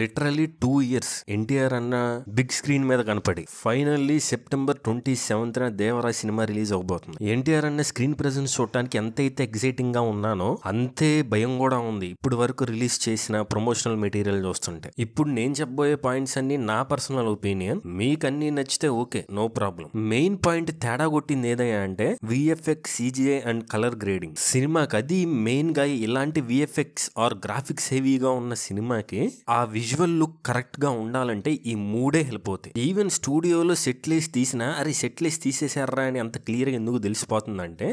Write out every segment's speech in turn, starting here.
literally two years NTR అన్న big screen మీద కనపడి ఫైనల్లీ సెప్టెంబర్ ట్వంటీ సెవెంత్న దేవరాజ్ సినిమా రిలీజ్ అవ్వబోతుంది ఎన్టీఆర్ అన్న స్క్రీన్ ప్రజెన్స్ చూడటానికి ఎంతైతే ఎగ్జైటింగ్ గా ఉన్నానో అంతే భయం కూడా ఉంది ఇప్పుడు వరకు రిలీజ్ చేసిన ప్రమోషనల్ మెటీరియల్ చూస్తుంటే ఇప్పుడు నేను చెప్పబోయే పాయింట్స్ అన్ని నా పర్సనల్ ఒపీనియన్ మీకు అన్ని నచ్చితే okay no problem main point తేడా కొట్టింది ఏదయ్యా అంటే VFX CGI and colour grading సినిమాకి అది మెయిన్ గా ఇలాంటి విఎఫ్ఎక్స్ ఆర్ గ్రాఫిక్స్ హెవీగా ఉన్న సినిమాకి ఆ విజువల్ లుక్ కరెక్ట్గా ఉండాలంటే ఈ మూడే హెల్ప్ అవుతాయి ఈవెన్ స్టూడియోలో సెట్లేసి తీసినా అరే సెట్లేసి తీసేసారా అని అంత క్లియర్గా ఎందుకు తెలిసిపోతుందంటే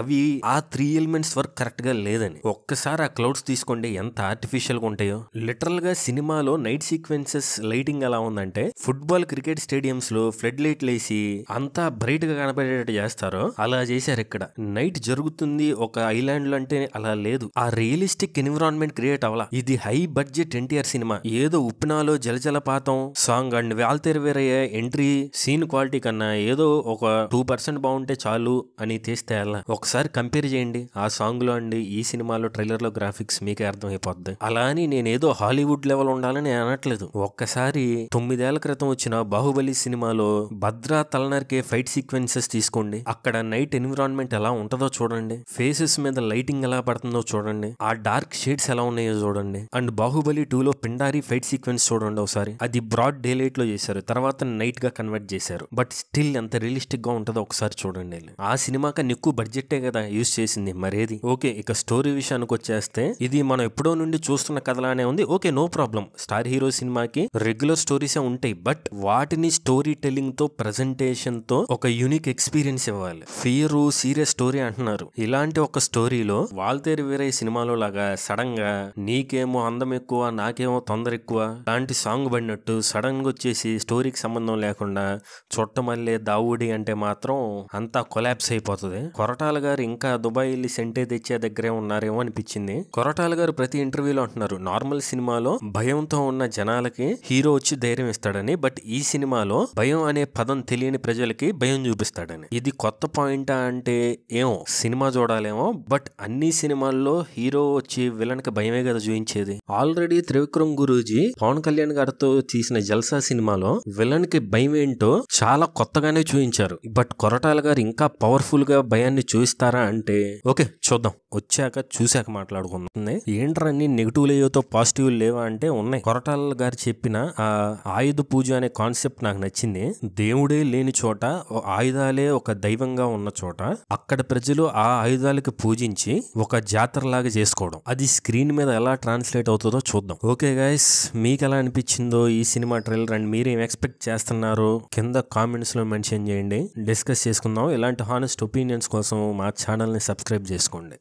అవి ఆ త్రీ ఎలిమెంట్స్ వర్క్ కరెక్ట్గా లేదని ఒక్కసారి ఆ క్లౌడ్స్ తీసుకోండి ఎంత ఆర్టిఫిషియల్గా ఉంటాయో లిటరల్గా సినిమాలో నైట్ సీక్వెన్సెస్ లైటింగ్ ఎలా ఉందంటే ఫుట్బాల్ క్రికెట్ స్టేడియంస్లో ఫ్లడ్ లైట్లు వేసి అంతా బ్రైట్గా కనపడేటట్టు చేస్తారో అలా చేశారు ఇక్కడ నైట్ జరుగుతుంది ఒక ఐలాండ్లో అంటే అలా లేదు ఆ రియలిస్టిక్ ఎన్విరాన్మెంట్ క్రియేట్ అవ్వాలా ఇది హై బడ్జెట్ ఎన్టీఆర్ సినిమా ఏదో ఉప్పినాలో జలజలపాతం సాంగ్ అండ్ వేరే ఎంట్రీ సీన్ క్వాలిటీ కన్నా ఏదో ఒక టూ పర్సెంట్ బాగుంటే చాలు అని తీస్తే అలా ఒకసారి కంపేర్ చేయండి ఆ సాంగ్ లో అండి ఈ సినిమాలో ట్రైలర్ లో గ్రాఫిక్స్ మీకే అర్థమైపోద్ది అలా అని నేనేదో హాలీవుడ్ లెవెల్ ఉండాలని అనట్లేదు ఒక్కసారి తొమ్మిదేళ్ల క్రితం వచ్చిన బాహుబలి సినిమాలో భద్రా తలనరికే ఫైట్ సీక్వెన్సెస్ తీసుకోండి అక్కడ నైట్ ఎన్విరాన్మెంట్ ఎలా ఉంటుందో చూడండి ఫేసెస్ మీద లైటింగ్ ఎలా పడుతుందో చూడండి ఆ డార్క్ షేడ్స్ ఎలా ఉన్నాయో చూడండి అండ్ బాహుబలి టూలో పిండ మందారి ఫైట్ సీక్వెన్స్ చూడండి ఒకసారి అది బ్రాడ్ డే లైట్ లో చేశారు తర్వాత నైట్ గా కన్వర్ట్ చేశారు బట్ స్టిల్ ఎంత రియలిస్టిక్ గా ఉంటుందో ఒకసారి చూడండి ఆ సినిమాకి ఎక్కువ బడ్జెట్టే కదా యూజ్ చేసింది మరేది ఓకే ఇక స్టోరీ విషయానికి వచ్చేస్తే ఇది మనం ఎప్పుడో నుండి చూస్తున్న కథలానే ఉంది okay no problem star hero సినిమాకి రెగ్యులర్ స్టోరీసే ఉంటాయి బట్ వాటిని స్టోరీ టెల్లింగ్ తో ప్రజెంటేషన్ తో ఒక యూనిక్ ఎక్స్పీరియన్స్ ఇవ్వాలి ఫియర్ సీరియస్ స్టోరీ అంటున్నారు ఇలాంటి ఒక స్టోరీలో వాల్తేరు వేరే సినిమాలో లాగా సడన్ గా నీకేమో అందం ఎక్కువ నాకేమో తొందర ఎక్కువ లాంటి సాంగ్ పడినట్టు సడన్ గా వచ్చేసి స్టోరీకి సంబంధం లేకుండా చుట్టమల్లే దావుడి అంటే మాత్రం అంతా కొలాబ్స్ అయిపోతుంది కొరటాల గారు ఇంకా దుబాయ్ వెళ్ళి సెంటే తెచ్చే దగ్గరే ఉన్నారేమో అనిపించింది కొరటాల గారు ప్రతి ఇంటర్వ్యూలో అంటున్నారు నార్మల్ సినిమాలో భయంతో ఉన్న జనాలకి హీరో వచ్చి ధైర్యం ఇస్తాడని బట్ ఈ సినిమాలో భయం అనే పదం తెలియని ప్రజలకి భయం చూపిస్తాడని ఇది కొత్త పాయింట్ అంటే ఏమో సినిమా చూడాలేమో బట్ అన్ని సినిమాల్లో హీరో వచ్చి విలన్ కి భయమే కదా చూపించేది ఆల్రెడీ త్రివిక్రమ్ గురూజీ పవన్ కళ్యాణ్ గారితో తీసిన జల్సా సినిమాలో విలన్ కి భయం ఏంటో చాలా కొత్తగానే చూపించారు బట్ కొరటాల గారు ఇంకా పవర్ఫుల్ గా భయాన్ని చూపిస్తారా అంటే ఓకే చూద్దాం వచ్చాక చూశాక మాట్లాడుకుందాం ఏంట్రా అన్ని నెగిటివ్ లేయోతో పాజిటివ్ లేవా అంటే ఉన్నాయి కొరటాల గారు చెప్పిన ఆ ఆయుధ పూజ అనే కాన్సెప్ట్ నాకు నచ్చింది దేవుడే లేని చోట ఆయుధాలే ఒక దైవంగా ఉన్న చోట అక్కడ ప్రజలు ఆ ఆయుధాలకి పూజించి ఒక జాతరలాగా చేసుకోవడం అది స్క్రీన్ మీద ఎలా ట్రాన్స్లేట్ అవుతుందో చూద్దాం ఓకే గైస్ మీకు ఎలా అనిపించిందో ఈ సినిమా ట్రైలర్ అండ్ మీరు ఏం ఎక్స్పెక్ట్ చేస్తున్నారు కింద కామెంట్స్ లో మెన్షన్ చేయండి డిస్కస్ చేసుకుందాం ఇలాంటి హానెస్ట్ ఒపీనియన్స్ కోసం మా ఛానల్ని సబ్స్క్రైబ్ చేసుకోండి